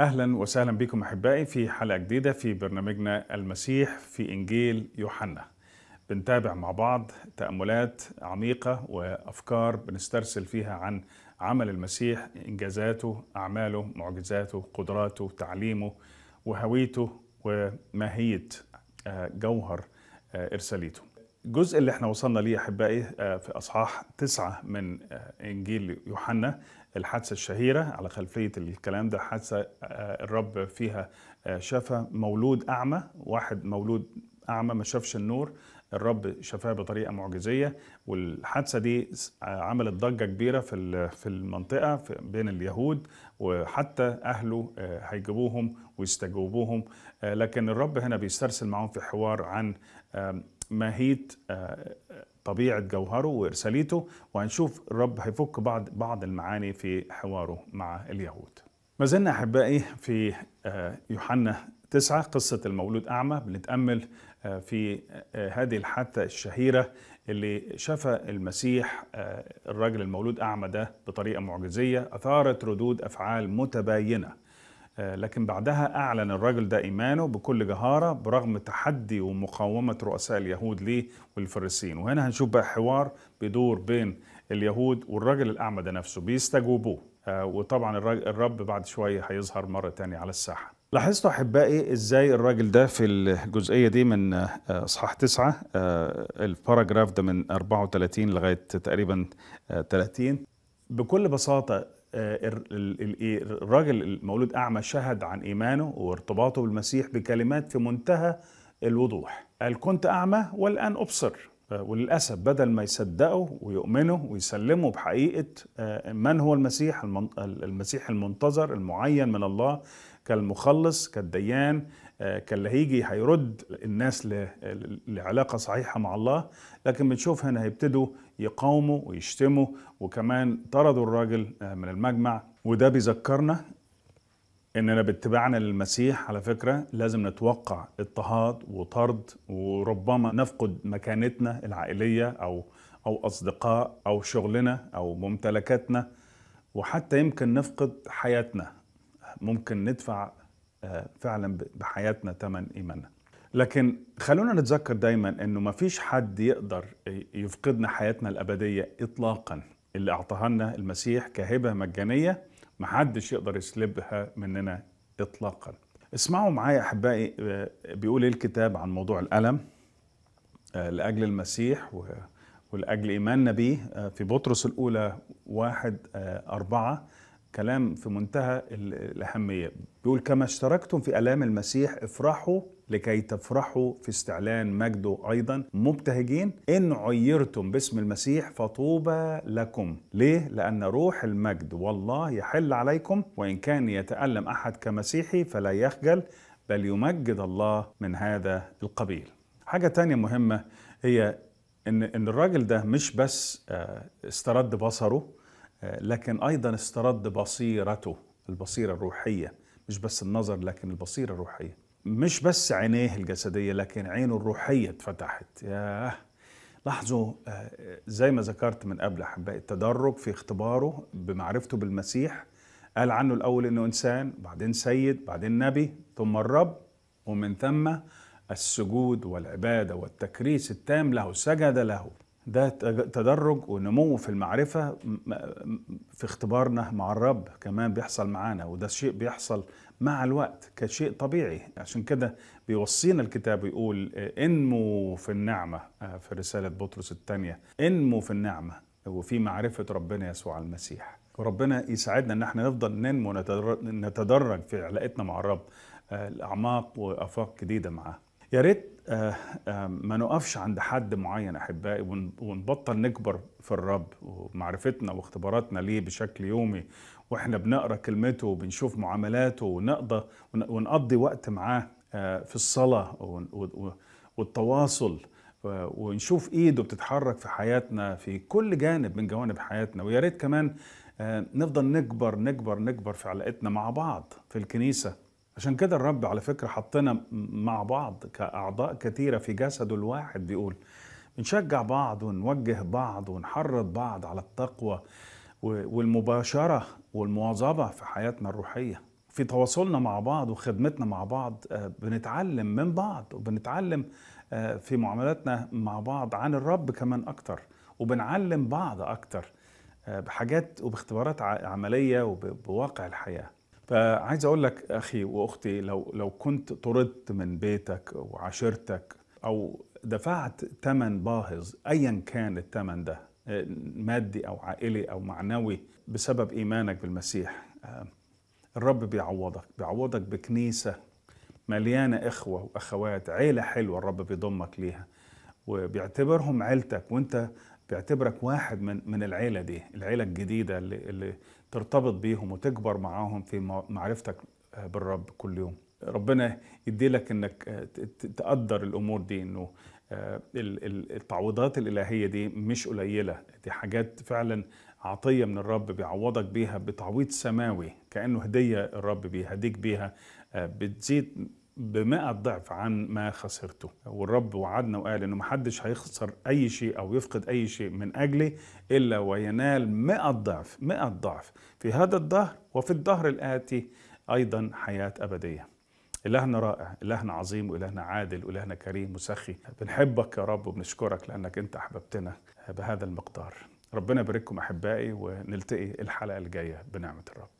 اهلا وسهلا بكم احبائي في حلقه جديده في برنامجنا المسيح في انجيل يوحنا. بنتابع مع بعض تاملات عميقه وافكار بنسترسل فيها عن عمل المسيح انجازاته، اعماله، معجزاته، قدراته، تعليمه وهويته وماهيه آه، جوهر آه، ارساليته. الجزء اللي احنا وصلنا ليه احبائي آه، في اصحاح تسعه من انجيل يوحنا الحادثة الشهيرة على خلفية الكلام ده حادثة آه، الرب فيها آه، شفى مولود أعمى واحد مولود أعمى ما شافش النور الرب شفاه بطريقة معجزية والحادثة دي آه، عملت ضجة كبيرة في في المنطقة بين اليهود وحتى أهله هيجيبوهم ويستجوبوهم لكن الرب هنا بيسترسل معهم في حوار عن ماهية طبيعة جوهره وإرساليته وهنشوف الرب هيفك بعض بعض المعاني في حواره مع اليهود ما زلنا أحبائي في آه، يوحنا تسعة قصة المولود أعمى بنتأمل آه، في آه، هذه الحادثة الشهيرة اللي شفى المسيح الرجل المولود أعمى ده بطريقة معجزية أثارت ردود أفعال متباينة آه، لكن بعدها أعلن الرجل ده إيمانه بكل جهارة برغم تحدي ومقاومة رؤساء اليهود ليه والفرسين وهنا هنشوف بقى حوار بيدور بين اليهود والراجل الأعمى ده نفسه بيستجوبوه آه، وطبعا الرب بعد شوية هيظهر مرة تانية على الساحة لاحظتوا أحبائي إزاي الراجل ده في الجزئية دي من آه، إصحاح تسعة الباراجراف ده من 34 لغاية تقريبا 30 بكل بساطة آه، إيه، الراجل المولود أعمى شهد عن إيمانه وارتباطه بالمسيح بكلمات في منتهى الوضوح قال كنت أعمى والآن أبصر وللأسف بدل ما يصدقوا ويؤمنوا ويسلموا بحقيقة آه، من هو المسيح المسيح المنتظر المعين من الله كالمخلص كالديان آه، كاللي هيجي هيرد الناس لعلاقة صحيحة مع الله لكن بنشوف هنا هيبتدوا يقاوموا ويشتموا وكمان طردوا الراجل آه، من المجمع وده بيذكرنا اننا باتباعنا للمسيح على فكره لازم نتوقع اضطهاد وطرد وربما نفقد مكانتنا العائليه او او اصدقاء او شغلنا او ممتلكاتنا وحتى يمكن نفقد حياتنا ممكن ندفع آه، فعلا بحياتنا ثمن ايماننا لكن خلونا نتذكر دايما انه ما فيش حد يقدر يفقدنا حياتنا الابديه اطلاقا اللي اعطاها لنا المسيح كهبه مجانيه محدش يقدر يسلبها مننا اطلاقا اسمعوا معايا احبائي آه، بيقول ايه الكتاب عن موضوع الالم آه، لاجل المسيح ولاجل ايماننا به آه، في بطرس الاولى واحد أربعة كلام في منتهى الأهمية بيقول كما اشتركتم في ألام المسيح افرحوا لكي تفرحوا في استعلان مجده أيضا مبتهجين إن عيرتم باسم المسيح فطوبى لكم ليه؟ لأن روح المجد والله يحل عليكم وإن كان يتألم أحد كمسيحي فلا يخجل بل يمجد الله من هذا القبيل حاجة تانية مهمة هي إن إن الراجل ده مش بس آه، استرد بصره لكن أيضا استرد بصيرته البصيرة الروحية مش بس النظر لكن البصيرة الروحية مش بس عينيه الجسدية لكن عينه الروحية اتفتحت ياه لاحظوا آه، زي ما ذكرت من قبل أحبائي التدرج في اختباره بمعرفته بالمسيح قال عنه الأول إنه إنسان بعدين سيد بعدين نبي ثم الرب ومن ثم السجود والعبادة والتكريس التام له سجد له ده تدرج ونمو في المعرفة في اختبارنا مع الرب كمان بيحصل معانا وده شيء بيحصل مع الوقت كشيء طبيعي عشان كده بيوصينا الكتاب يقول انمو في النعمة آه، في رسالة بطرس الثانية انمو في النعمة وفي معرفة ربنا يسوع المسيح وربنا يساعدنا ان احنا نفضل ننمو نتدرج في علاقتنا مع الرب آه، الاعماق وافاق جديده معاه يا ريت آه، آه، ما نقفش عند حد معين احبائي ونبطل نكبر في الرب ومعرفتنا واختباراتنا ليه بشكل يومي واحنا بنقرا كلمته وبنشوف معاملاته ونقضى ونقضي وقت معاه آه، في الصلاه والتواصل ونشوف ايده بتتحرك في حياتنا في كل جانب من جوانب حياتنا ويا ريت كمان نفضل نكبر نكبر نكبر في علاقتنا مع بعض في الكنيسه عشان كده الرب على فكرة حطنا مع بعض كأعضاء كثيرة في جسده الواحد بيقول بنشجع بعض ونوجه بعض ونحرض بعض على التقوى والمباشرة والمواظبة في حياتنا الروحية في تواصلنا مع بعض وخدمتنا مع بعض آه، بنتعلم من بعض وبنتعلم آه، في معاملاتنا مع بعض عن الرب كمان أكتر وبنعلم بعض أكتر آه، بحاجات وباختبارات عملية وبواقع الحياة فعايز اقول لك اخي واختي لو لو كنت طردت من بيتك وعشيرتك او دفعت ثمن باهظ ايا كان الثمن ده مادي او عائلي او معنوي بسبب ايمانك بالمسيح الرب بيعوضك بيعوضك بكنيسه مليانه اخوه واخوات عيله حلوه الرب بيضمك ليها وبيعتبرهم عيلتك وانت بيعتبرك واحد من من العيله دي العيله الجديده اللي, اللي ترتبط بيهم وتكبر معاهم في معرفتك آه، بالرب كل يوم ربنا يديلك انك آه، تقدر الامور دي انه آه، التعويضات الالهيه دي مش قليله دي حاجات فعلا عطيه من الرب بيعوضك بيها بتعويض سماوي كانه هديه الرب بيهديك بيها بتزيد بمئة ضعف عن ما خسرته والرب وعدنا وقال انه محدش هيخسر اي شيء او يفقد اي شيء من اجلي الا وينال مئة ضعف مئة ضعف في هذا الدهر وفي الدهر الاتي ايضا حياة ابدية إلهنا رائع إلهنا عظيم وإلهنا عادل وإلهنا كريم وسخي بنحبك يا رب وبنشكرك لأنك أنت أحببتنا بهذا المقدار ربنا يبارككم أحبائي ونلتقي الحلقة الجاية بنعمة الرب